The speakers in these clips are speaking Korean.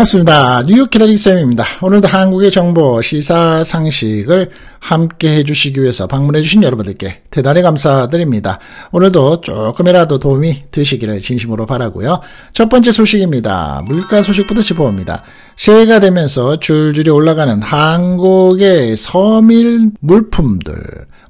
반갑습니다. 뉴욕 키라릭쌤입니다. 오늘도 한국의 정보, 시사, 상식을 함께 해주시기 위해서 방문해주신 여러분들께 대단히 감사드립니다. 오늘도 조금이라도 도움이 되시기를 진심으로 바라고요. 첫 번째 소식입니다. 물가 소식부터 짚어봅니다. 새해가 되면서 줄줄이 올라가는 한국의 서밀 물품들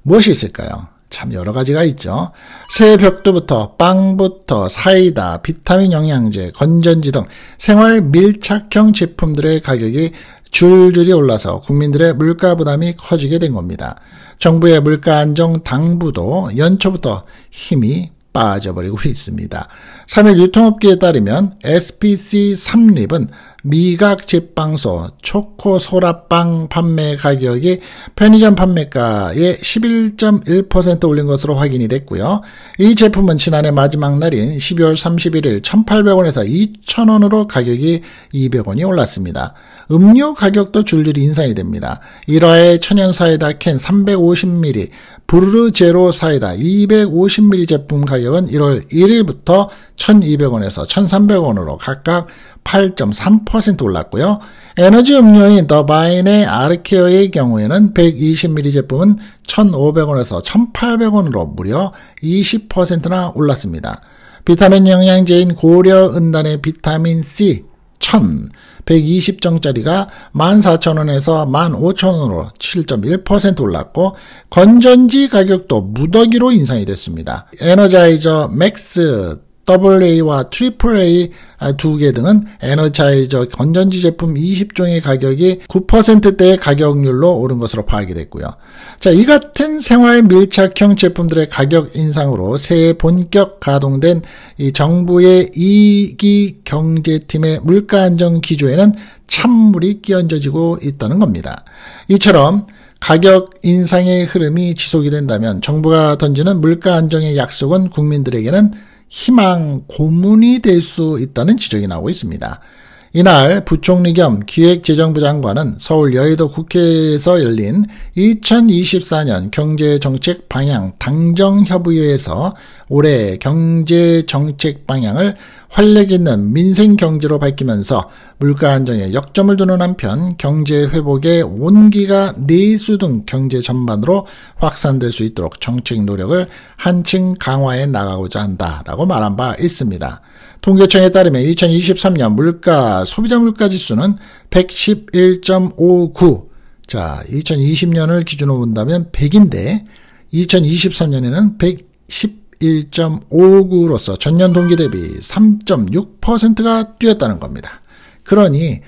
무엇이 있을까요? 참 여러 가지가 있죠. 새벽두부터 빵부터 사이다, 비타민 영양제, 건전지 등 생활 밀착형 제품들의 가격이 줄줄이 올라서 국민들의 물가 부담이 커지게 된 겁니다. 정부의 물가 안정 당부도 연초부터 힘이 빠져버리고 있습니다. 3일 유통업계에 따르면 SPC 3립은 미각 제빵소 초코 소라빵 판매 가격이 편의점 판매가의 11.1% 올린 것으로 확인이 됐고요. 이 제품은 지난해 마지막 날인 12월 31일 1,800원에서 2,000원으로 가격이 200원이 올랐습니다. 음료 가격도 줄줄이 인상이 됩니다. 1화에 천연사이다 캔 350ml 부르제로 사이다 250ml 제품 가격은 1월 1일부터 1200원에서 1300원으로 각각 8.3% 올랐고요. 에너지 음료인 더바인의 아르케어의 경우에는 120ml 제품은 1500원에서 1800원으로 무려 20%나 올랐습니다. 비타민 영양제인 고려 은단의 비타민 C 천, 120정짜리가 14,000원에서 15,000원으로 7.1% 올랐고 건전지 가격도 무더기로 인상이 됐습니다. 에너자이저 맥스 AA와 AAA 아, 두개 등은 에너차이저 건전지 제품 20종의 가격이 9%대의 가격률로 오른 것으로 파악이 됐고요. 자, 이 같은 생활 밀착형 제품들의 가격 인상으로 새해 본격 가동된 이 정부의 이기 경제팀의 물가 안정 기조에는 찬물이 끼얹어지고 있다는 겁니다. 이처럼 가격 인상의 흐름이 지속이 된다면 정부가 던지는 물가 안정의 약속은 국민들에게는 희망 고문이 될 수 있다는 지적이 나오고 있습니다. 이날 부총리 겸 기획재정부 장관은 서울 여의도 국회에서 열린 2024년 경제정책 방향 당정협의회에서 올해 경제정책 방향을 활력 있는 민생 경제로 밝히면서 물가 안정에 역점을 두는 한편 경제 회복의 온기가 내수 등 경제 전반으로 확산될 수 있도록 정책 노력을 한층 강화해 나가고자 한다라고 말한 바 있습니다. 통계청에 따르면 2023년 물가 소비자 물가 지수는 111.59 자, 2020년을 기준으로 본다면 100인데 2023년에는 110 1.59로서 전년 동기 대비 3.6%가 뛰었다는 겁니다. 그러니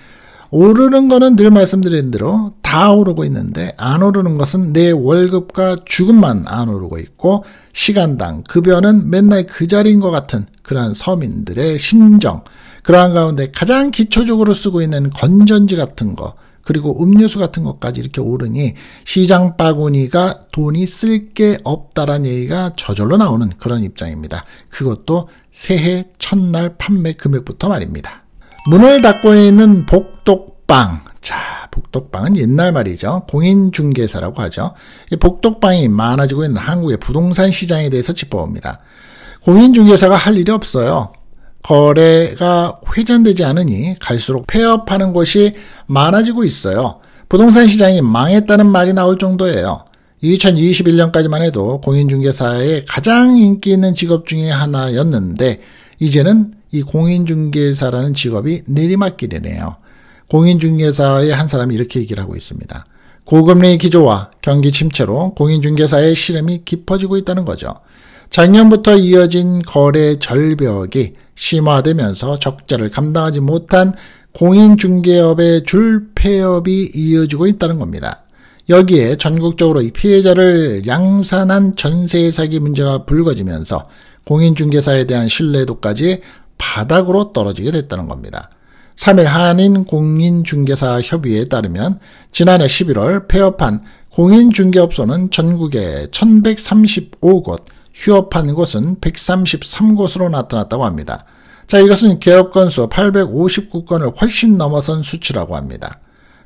오르는 거는 늘 말씀드린 대로 다 오르고 있는데 안 오르는 것은 내 월급과 주급만 안 오르고 있고 시간당 급여는 맨날 그 자리인 것 같은 그러한 서민들의 심정 그러한 가운데 가장 기초적으로 쓰고 있는 건전지 같은 거 그리고 음료수 같은 것까지 이렇게 오르니 시장 바구니가 돈이 쓸 게 없다란 얘기가 저절로 나오는 그런 입장입니다. 그것도 새해 첫날 판매 금액부터 말입니다. 문을 닫고 있는 복독방. 자, 복독방은 옛날 말이죠. 공인중개사라고 하죠. 복독방이 많아지고 있는 한국의 부동산 시장에 대해서 짚어봅니다. 공인중개사가 할 일이 없어요. 거래가 회전되지 않으니 갈수록 폐업하는 곳이 많아지고 있어요. 부동산 시장이 망했다는 말이 나올 정도예요. 2021년까지만 해도 공인중개사의 가장 인기 있는 직업 중에 하나였는데 이제는 이 공인중개사라는 직업이 내리막길이네요. 공인중개사의 한 사람이 이렇게 얘기를 하고 있습니다. 고금리 기조와 경기 침체로 공인중개사의 시름이 깊어지고 있다는 거죠. 작년부터 이어진 거래 절벽이 심화되면서 적자를 감당하지 못한 공인중개업의 줄폐업이 이어지고 있다는 겁니다. 여기에 전국적으로 이 피해자를 양산한 전세 사기 문제가 불거지면서 공인중개사에 대한 신뢰도까지 바닥으로 떨어지게 됐다는 겁니다. 3일 한인 공인중개사 협의에 따르면 지난해 11월 폐업한 공인중개업소는 전국에 1135곳 휴업한 곳은 133곳으로 나타났다고 합니다. 자, 이것은 개업 건수 859건을 훨씬 넘어선 수치라고 합니다.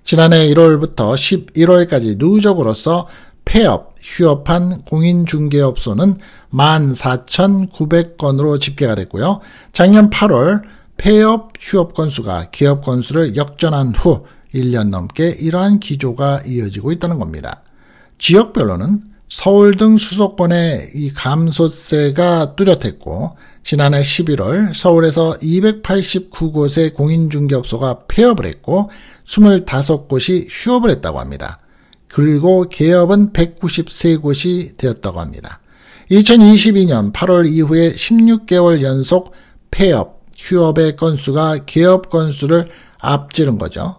지난해 1월부터 11월까지 누적으로서 폐업, 휴업한 공인중개업소는 14,900건으로 집계가 됐고요. 작년 8월 폐업, 휴업 건수가 기업 건수를 역전한 후 1년 넘게 이러한 기조가 이어지고 있다는 겁니다. 지역별로는 서울 등 수도권의 이 감소세가 뚜렷했고 지난해 11월 서울에서 289곳의 공인중개업소가 폐업을 했고 25곳이 휴업을 했다고 합니다. 그리고 개업은 193곳이 되었다고 합니다. 2022년 8월 이후에 16개월 연속 폐업, 휴업의 건수가 개업 건수를 앞지른 거죠.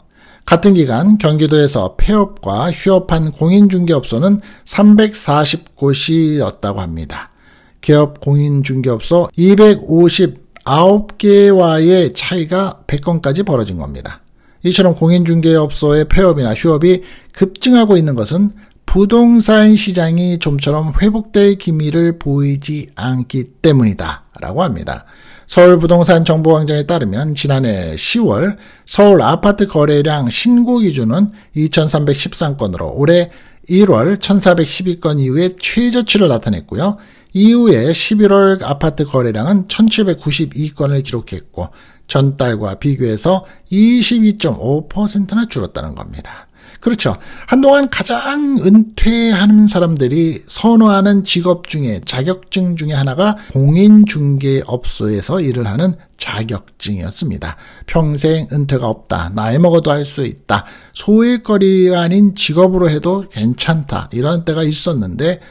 같은 기간 경기도에서 폐업과 휴업한 공인중개업소는 340곳이었다고 합니다. 개업 공인중개업소 259개와의 차이가 100건까지 벌어진 겁니다. 이처럼 공인중개업소의 폐업이나 휴업이 급증하고 있는 것은 부동산 시장이 좀처럼 회복될 기미를 보이지 않기 때문이다. 라고 합니다. 서울부동산정보광장에 따르면 지난해 10월 서울 아파트 거래량 신고 기준은 2,313건으로 올해 1월 1,412건 이후에 최저치를 나타냈고요. 이후에 11월 아파트 거래량은 1,792건을 기록했고 전달과 비교해서 22.5%나 줄었다는 겁니다. 그렇죠. 한동안 가장 은퇴하는 사람들이 선호하는 직업 중에 자격증 중에 하나가 공인중개업소에서 일을 하는 자격증이었습니다. 평생 은퇴가 없다. 나이 먹어도 할 수 있다. 소일거리가 아닌 직업으로 해도 괜찮다. 이런 때가 있었는데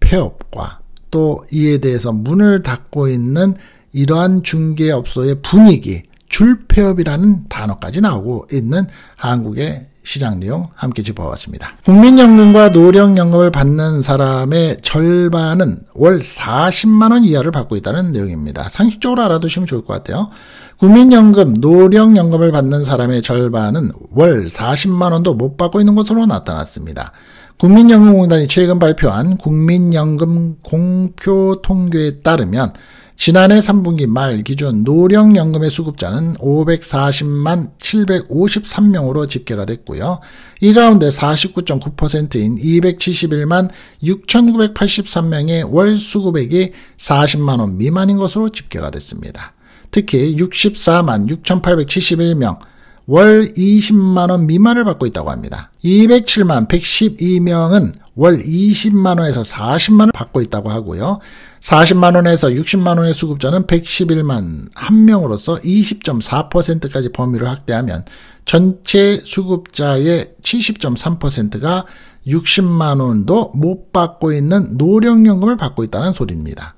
폐업과 또 이에 대해서 문을 닫고 있는 이러한 중개업소의 분위기, 줄폐업이라는 단어까지 나오고 있는 한국의 시장 내용 함께 짚어봤습니다. 국민연금과 노령연금을 받는 사람의 절반은 월 40만원 이하를 받고 있다는 내용입니다. 상식적으로 알아두시면 좋을 것 같아요. 국민연금, 노령연금을 받는 사람의 절반은 월 40만원도 못 받고 있는 것으로 나타났습니다. 국민연금공단이 최근 발표한 국민연금 공표 통계에 따르면 지난해 3분기 말 기준 노령연금의 수급자는 540만 753명으로 집계가 됐고요. 이 가운데 49.9%인 271만 6,983명의 월 수급액이 40만원 미만인 것으로 집계가 됐습니다. 특히 64만 6,871명, 월 20만원 미만을 받고 있다고 합니다. 207만 112명은 월 20만원에서 40만원 받고 있다고 하고요. 40만원에서 60만원의 수급자는 111만 1명으로서 20.4%까지 범위를 확대하면 전체 수급자의 70.3%가 60만원도 못 받고 있는 노령연금을 받고 있다는 소리입니다.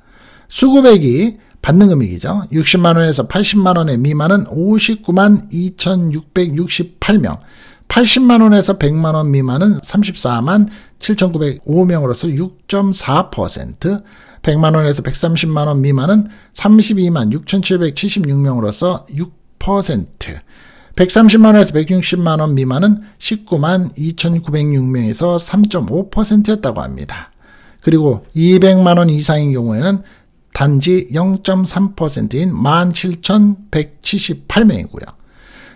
수급액이 받는 금액이죠. 60만 원에서 80만 원의 미만은 59만 2,668명, 80만 원에서 100만 원 미만은 34만 7,905명으로서 6.4%, 100만 원에서 130만 원 미만은 32만 6,776명으로서 6%, 130만 원에서 160만 원 미만은 19만 2,906명에서 3.5%였다고 합니다. 그리고 200만 원 이상인 경우에는 단지 0.3%인 17,178명이고요.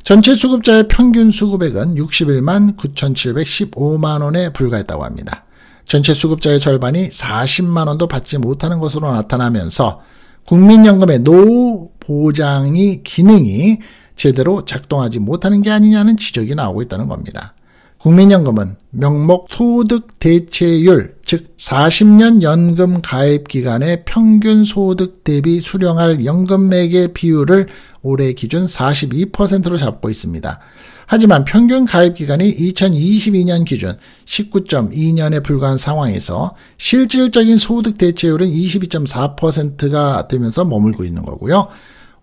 전체 수급자의 평균 수급액은 61만 9,715만 원에 불과했다고 합니다. 전체 수급자의 절반이 40만 원도 받지 못하는 것으로 나타나면서 국민연금의 노후 보장이 기능이 제대로 작동하지 못하는 게 아니냐는 지적이 나오고 있다는 겁니다. 국민연금은 명목 소득 대체율 즉 40년 연금 가입 기간의 평균 소득 대비 수령할 연금액의 비율을 올해 기준 42%로 잡고 있습니다. 하지만 평균 가입 기간이 2022년 기준 19.2년에 불과한 상황에서 실질적인 소득 대체율은 22.4%가 되면서 머물고 있는 거고요.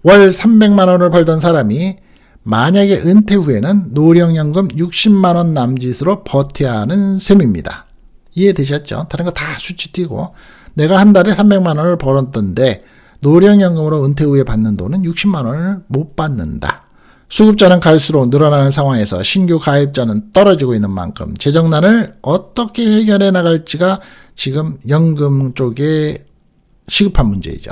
월 300만 원을 벌던 사람이 만약에 은퇴 후에는 노령연금 60만 원 남짓으로 버텨야 하는 셈입니다. 이해되셨죠? 다른 거 다 수치 띄고 내가 한 달에 300만 원을 벌었던데 노령연금으로 은퇴 후에 받는 돈은 60만 원을 못 받는다. 수급자는 갈수록 늘어나는 상황에서 신규 가입자는 떨어지고 있는 만큼 재정난을 어떻게 해결해 나갈지가 지금 연금 쪽에 시급한 문제이죠.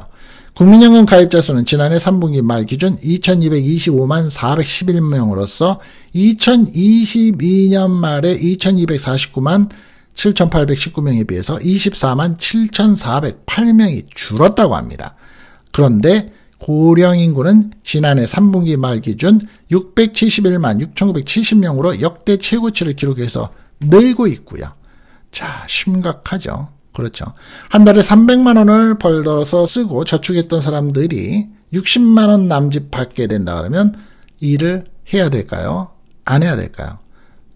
국민연금 가입자 수는 지난해 3분기 말 기준 2225만 411명으로서 2022년 말에 2249만 7,819명에 비해서 24만 7,408명이 줄었다고 합니다. 그런데 고령 인구는 지난해 3분기 말 기준 671만 6,970명으로 역대 최고치를 기록해서 늘고 있고요. 자, 심각하죠. 그렇죠. 한 달에 300만 원을 벌어서 쓰고 저축했던 사람들이 60만 원 남짓 받게 된다 그러면 일을 해야 될까요? 안 해야 될까요?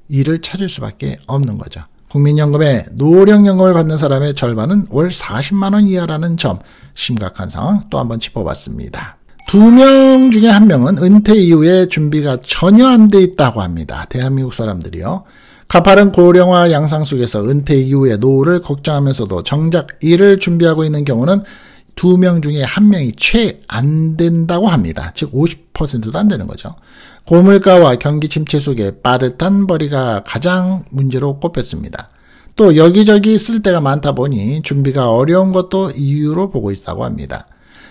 일을 찾을 수밖에 없는 거죠. 국민연금에 노령연금을 받는 사람의 절반은 월 40만원 이하라는 점, 심각한 상황 또 한번 짚어봤습니다. 두 명 중에 한 명은 은퇴 이후에 준비가 전혀 안 돼 있다고 합니다. 대한민국 사람들이요. 가파른 고령화 양상 속에서 은퇴 이후에 노후를 걱정하면서도 정작 일을 준비하고 있는 경우는 두 명 중에 한 명이 채 안 된다고 합니다. 즉 50%도 안 되는 거죠. 고물가와 경기 침체 속에 빠듯한 벌이가 가장 문제로 꼽혔습니다. 또 여기저기 쓸 데가 많다 보니 준비가 어려운 것도 이유로 보고 있다고 합니다.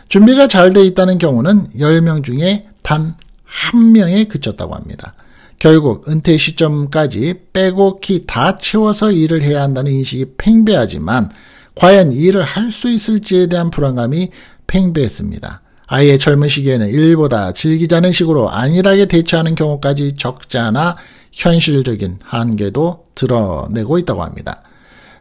준비가 잘 돼 있다는 경우는 10명 중에 단 한 명에 그쳤다고 합니다. 결국 은퇴 시점까지 빼곡히 다 채워서 일을 해야 한다는 인식이 팽배하지만 과연 일을 할 수 있을지에 대한 불안감이 팽배했습니다. 아이의 젊은 시기에는 일보다 즐기자는 식으로 안일하게 대처하는 경우까지 적지 않아 현실적인 한계도 드러내고 있다고 합니다.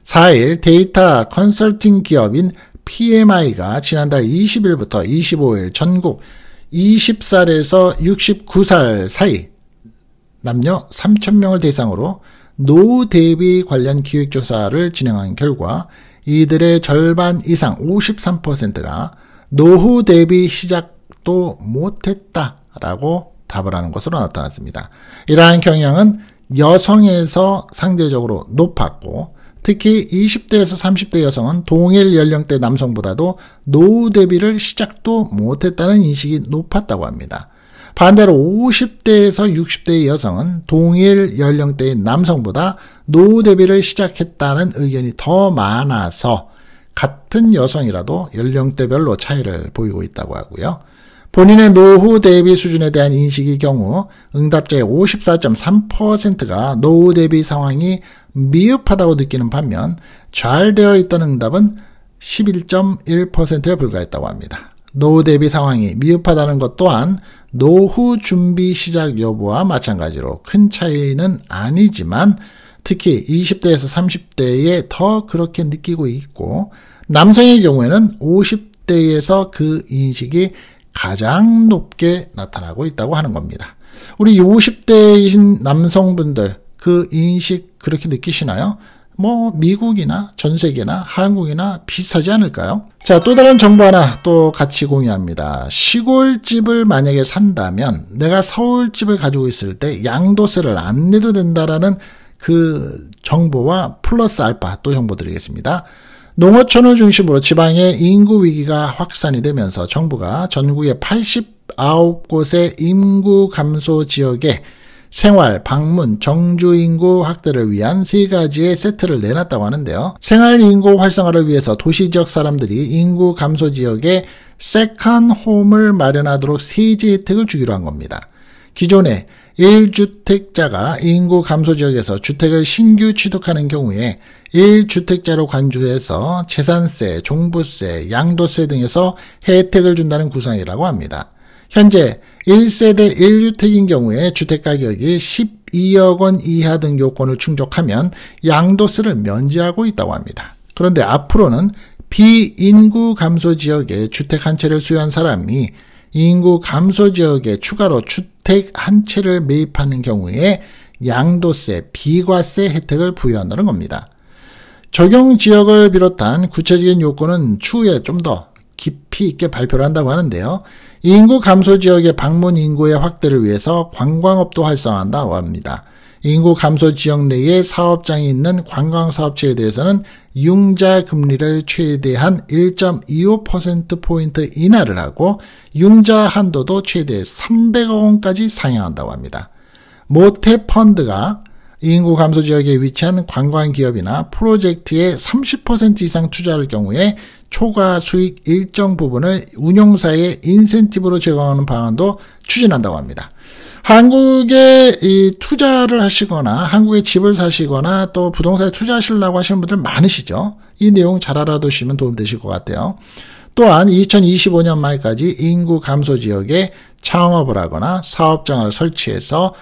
4일 데이터 컨설팅 기업인 PMI가 지난달 20일부터 25일 전국 20살에서 69살 사이 남녀 3,000명을 대상으로 노후 대비 관련 기획조사를 진행한 결과 이들의 절반 이상 53%가 노후 대비 시작도 못했다라고 답을 하는 것으로 나타났습니다. 이러한 경향은 여성에서 상대적으로 높았고 특히 20대에서 30대 여성은 동일 연령대 남성보다도 노후 대비를 시작도 못했다는 인식이 높았다고 합니다. 반대로 50대에서 60대의 여성은 동일 연령대의 남성보다 노후 대비를 시작했다는 의견이 더 많아서 같은 여성이라도 연령대별로 차이를 보이고 있다고 하고요. 본인의 노후 대비 수준에 대한 인식의 경우 응답자의 54.3%가 노후 대비 상황이 미흡하다고 느끼는 반면 잘 되어 있던 응답은 11.1%에 불과했다고 합니다. 노후 대비 상황이 미흡하다는 것 또한 노후 준비 시작 여부와 마찬가지로 큰 차이는 아니지만 특히 20대에서 30대에 더 그렇게 느끼고 있고 남성의 경우에는 50대에서 그 인식이 가장 높게 나타나고 있다고 하는 겁니다. 우리 50대이신 남성분들 그 인식 그렇게 느끼시나요? 뭐 미국이나 전 세계나 한국이나 비슷하지 않을까요? 자, 또 다른 정보 하나 또 같이 공유합니다. 시골집을 만약에 산다면 내가 서울집을 가지고 있을 때 양도세를 안 내도 된다라는 그 정보와 플러스 알파 또 정보 드리겠습니다. 농어촌을 중심으로 지방의 인구 위기가 확산이 되면서 정부가 전국의 89곳의 인구 감소 지역에 생활, 방문, 정주 인구 확대를 위한 세 가지의 세트를 내놨다고 하는데요. 생활 인구 활성화를 위해서 도시 지역 사람들이 인구 감소 지역에 세컨 홈을 마련하도록 세제 혜택을 주기로 한 겁니다. 기존에 1주택자가 인구 감소 지역에서 주택을 신규 취득하는 경우에 1주택자로 간주해서 재산세, 종부세, 양도세 등에서 혜택을 준다는 구상이라고 합니다. 현재 1세대 1주택인 경우에 주택가격이 12억 원 이하 등 요건을 충족하면 양도세를 면제하고 있다고 합니다. 그런데 앞으로는 비인구 감소 지역에 주택 한 채를 수유한 사람이 인구 감소 지역에 추가로 주택 한 채를 매입하는 경우에 양도세, 비과세 혜택을 부여한다는 겁니다. 적용 지역을 비롯한 구체적인 요건은 추후에 좀 더 깊이 있게 발표를 한다고 하는데요. 인구 감소 지역의 방문 인구의 확대를 위해서 관광업도 활성화한다고 합니다. 인구 감소 지역 내에 사업장이 있는 관광 사업체에 대해서는 융자 금리를 최대한 1.25% 포인트 인하를 하고 융자 한도도 최대 300억 원까지 상향한다고 합니다. 모태 펀드가 인구 감소 지역에 위치한 관광 기업이나 프로젝트에 30% 이상 투자할 경우에 초과 수익 일정 부분을 운용사의 인센티브로 제공하는 방안도 추진한다고 합니다. 한국에 이 투자를 하시거나 한국에 집을 사시거나 또 부동산에 투자하시려고 하시는 분들 많으시죠. 이 내용 잘 알아두시면 도움되실 것 같아요. 또한 2025년 말까지 인구 감소 지역에 창업을 하거나 사업장을 설치해서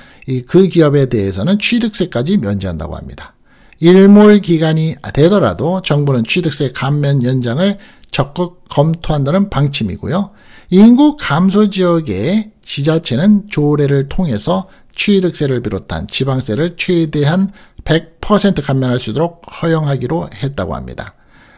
그 기업에 대해서는 취득세까지 면제한다고 합니다. 일몰 기간이 되더라도 정부는 취득세 감면 연장을 적극 검토한다는 방침이고요. 인구 감소 지역의 지자체는 조례를 통해서 취득세를 비롯한 지방세를 최대한 100% 감면할 수 있도록 허용하기로 했다고 합니다.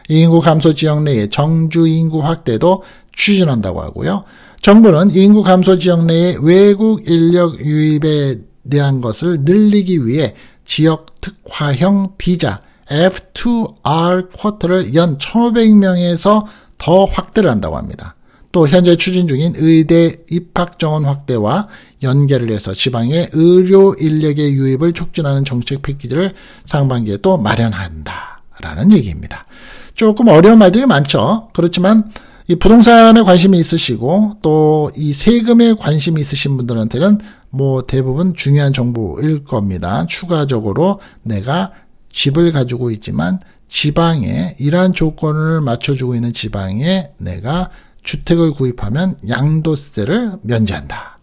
인구 감소 지역 내의 정주 인구 확대도 추진한다고 하고요. 정부는 인구 감소 지역 내의 외국 인력 유입에 대한 것을 늘리기 위해 지역 특화형 비자 F2R 쿼터를 연 1,500명에서 더 확대를 한다고 합니다. 또 현재 추진 중인 의대 입학 정원 확대와 연계를 해서 지방의 의료 인력의 유입을 촉진하는 정책 패키지를 상반기에 또 마련한다라는 얘기입니다. 조금 어려운 말들이 많죠. 그렇지만 이 부동산에 관심이 있으시고 또 이 세금에 관심이 있으신 분들한테는 뭐 대부분 중요한 정보일 겁니다. 추가적으로 내가 집을 가지고 있지만 지방에 이러한 조건을 맞춰주고 있는 지방에 내가 주택을 구입하면 양도세를 면제한다.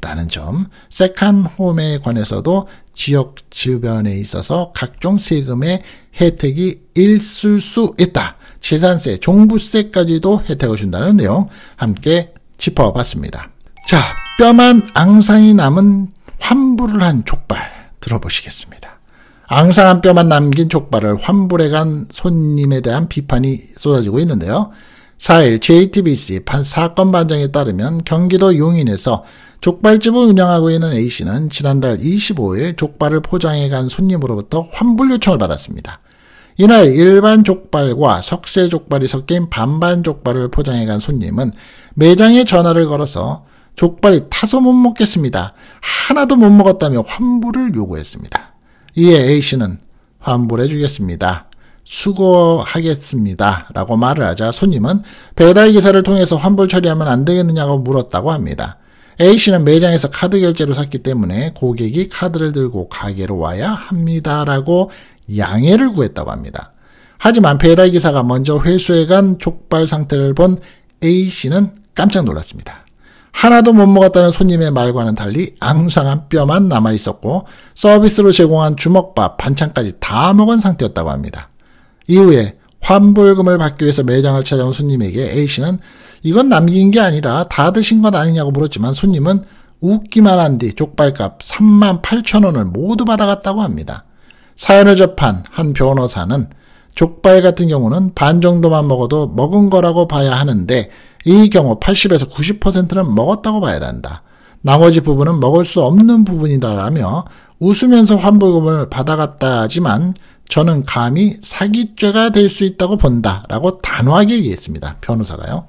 라는 점, 세컨 홈에 관해서도 지역 주변에 있어서 각종 세금의 혜택이 있을 수 있다. 재산세, 종부세까지도 혜택을 준다는 내용 함께 짚어봤습니다. 자, 뼈만 앙상이 남은 환불을 한 족발 들어보시겠습니다. 앙상한 뼈만 남긴 족발을 환불해 간 손님에 대한 비판이 쏟아지고 있는데요. 4일 JTBC 판 사건 반장에 따르면 경기도 용인에서 족발집을 운영하고 있는 A씨는 지난달 25일 족발을 포장해 간 손님으로부터 환불 요청을 받았습니다. 이날 일반 족발과 석쇠 족발이 섞인 반반 족발을 포장해 간 손님은 매장에 전화를 걸어서 족발이 타서 못 먹겠습니다. 하나도 못 먹었다며 환불을 요구했습니다. 이에 A씨는 환불해 주겠습니다. 수거하겠습니다. 라고 말을 하자 손님은 배달 기사를 통해서 환불 처리하면 안 되겠느냐고 물었다고 합니다. A씨는 매장에서 카드 결제로 샀기 때문에 고객이 카드를 들고 가게로 와야 합니다. 라고 양해를 구했다고 합니다. 하지만 배달 기사가 먼저 회수해 간 족발 상태를 본 A씨는 깜짝 놀랐습니다. 하나도 못 먹었다는 손님의 말과는 달리 앙상한 뼈만 남아 있었고 서비스로 제공한 주먹밥, 반찬까지 다 먹은 상태였다고 합니다. 이후에 환불금을 받기 위해서 매장을 찾아온 손님에게 A씨는 이건 남긴 게 아니라 다 드신 것 아니냐고 물었지만 손님은 웃기만 한 뒤 족발값 3만 8천 원을 모두 받아갔다고 합니다. 사연을 접한 한 변호사는 족발 같은 경우는 반 정도만 먹어도 먹은 거라고 봐야 하는데 이 경우 80에서 90%는 먹었다고 봐야 한다. 나머지 부분은 먹을 수 없는 부분이다라며 웃으면서 환불금을 받아갔다 하지만 저는 감히 사기죄가 될 수 있다고 본다라고 단호하게 얘기했습니다. 변호사가요.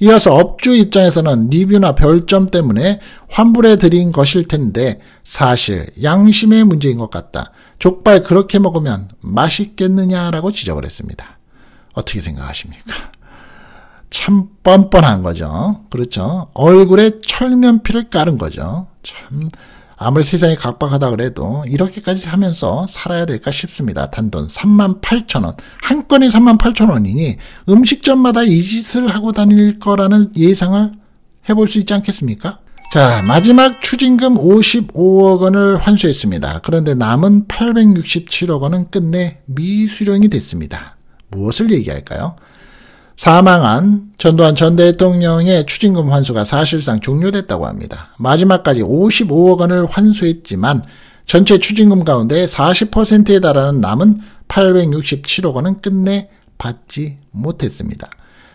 이어서 업주 입장에서는 리뷰나 별점 때문에 환불해 드린 것일 텐데 사실 양심의 문제인 것 같다. 족발 그렇게 먹으면 맛있겠느냐라고 지적을 했습니다. 어떻게 생각하십니까? 참 뻔뻔한 거죠. 그렇죠. 얼굴에 철면피를 깔은 거죠. 참 아무리 세상이 각박하다 그래도 이렇게까지 하면서 살아야 될까 싶습니다. 단돈 3만 8천 원. 한 건이 3만 8천 원이니 음식점마다 이 짓을 하고 다닐 거라는 예상을 해볼 수 있지 않겠습니까? 자, 마지막 추징금 55억 원을 환수했습니다. 그런데 남은 867억 원은 끝내 미수령이 됐습니다. 무엇을 얘기할까요? 사망한 전두환 전 대통령의 추징금 환수가 사실상 종료됐다고 합니다. 마지막까지 55억 원을 환수했지만 전체 추징금 가운데 40%에 달하는 남은 867억 원은 끝내 받지 못했습니다.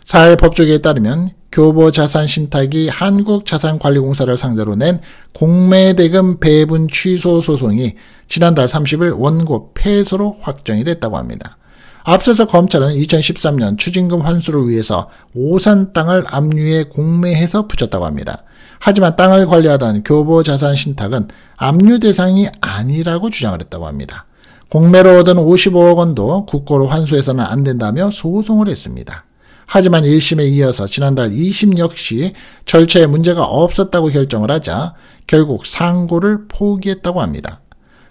사회법조계에 따르면 교보 자산 신탁이 한국자산관리공사를 상대로 낸 공매대금 배분 취소 소송이 지난달 30일 원고 패소로 확정이 됐다고 합니다. 앞서서 검찰은 2013년 추징금 환수를 위해서 오산 땅을 압류에 공매해서 부쳤다고 합니다. 하지만 땅을 관리하던 교보자산 신탁은 압류 대상이 아니라고 주장을 했다고 합니다. 공매로 얻은 55억 원도 국고로 환수해서는 안 된다며 소송을 했습니다. 하지만 1심에 이어서 지난달 2심 역시 절차에 문제가 없었다고 결정을 하자 결국 상고를 포기했다고 합니다.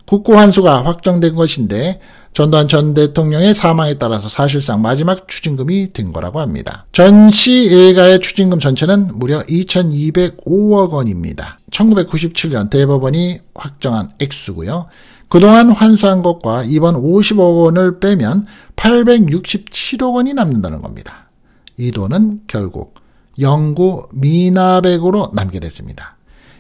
국고 환수가 확정된 것인데 전두환 전 대통령의 사망에 따라서 사실상 마지막 추징금이 된 거라고 합니다. 전 씨 일가의 추징금 전체는 무려 2,205억 원입니다. 1997년 대법원이 확정한 액수고요. 그동안 환수한 것과 이번 50억 원을 빼면 867억 원이 남는다는 겁니다. 이 돈은 결국 영구 미납액으로 남게 됐습니다.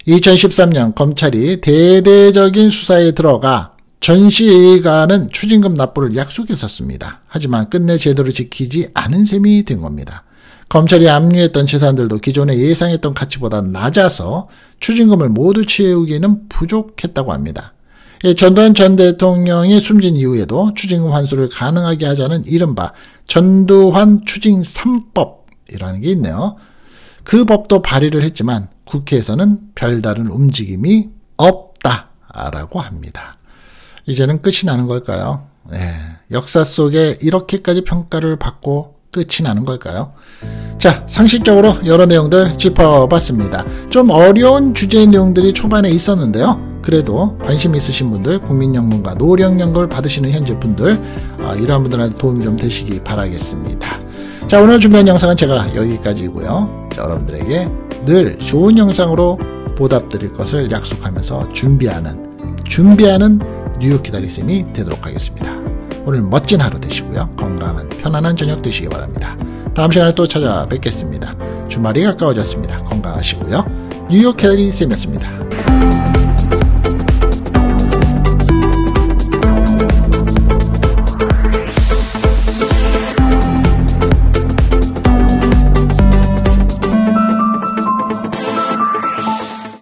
2013년 검찰이 대대적인 수사에 들어가 전 씨가는 추징금 납부를 약속했었습니다. 하지만 끝내 제대로 지키지 않은 셈이 된 겁니다. 검찰이 압류했던 재산들도 기존에 예상했던 가치보다 낮아서 추징금을 모두 채우기는 에 부족했다고 합니다. 예, 전두환 전 대통령이 숨진 이후에도 추징금 환수를 가능하게 하자는 이른바 전두환 추징 3법이라는 게 있네요. 그 법도 발의를 했지만 국회에서는 별다른 움직임이 없다라고 합니다. 이제는 끝이 나는 걸까요? 예, 역사 속에 이렇게까지 평가를 받고 끝이 나는 걸까요? 자, 상식적으로 여러 내용들 짚어봤습니다. 좀 어려운 주제의 내용들이 초반에 있었는데요. 그래도 관심 있으신 분들, 국민연금과 노령연금을 받으시는 현재 분들, 어, 이러한 분들한테 도움이 좀 되시기 바라겠습니다. 자, 오늘 준비한 영상은 제가 여기까지고요. 여러분들에게 늘 좋은 영상으로 보답드릴 것을 약속하면서 준비하는, 준비하는 뉴욕 기다리쌤이 되도록 하겠습니다. 오늘 멋진 하루 되시고요. 건강한 편안한 저녁 되시기 바랍니다. 다음 시간에 또 찾아뵙겠습니다. 주말이 가까워졌습니다. 건강하시고요. 뉴욕 기다리쌤이었습니다.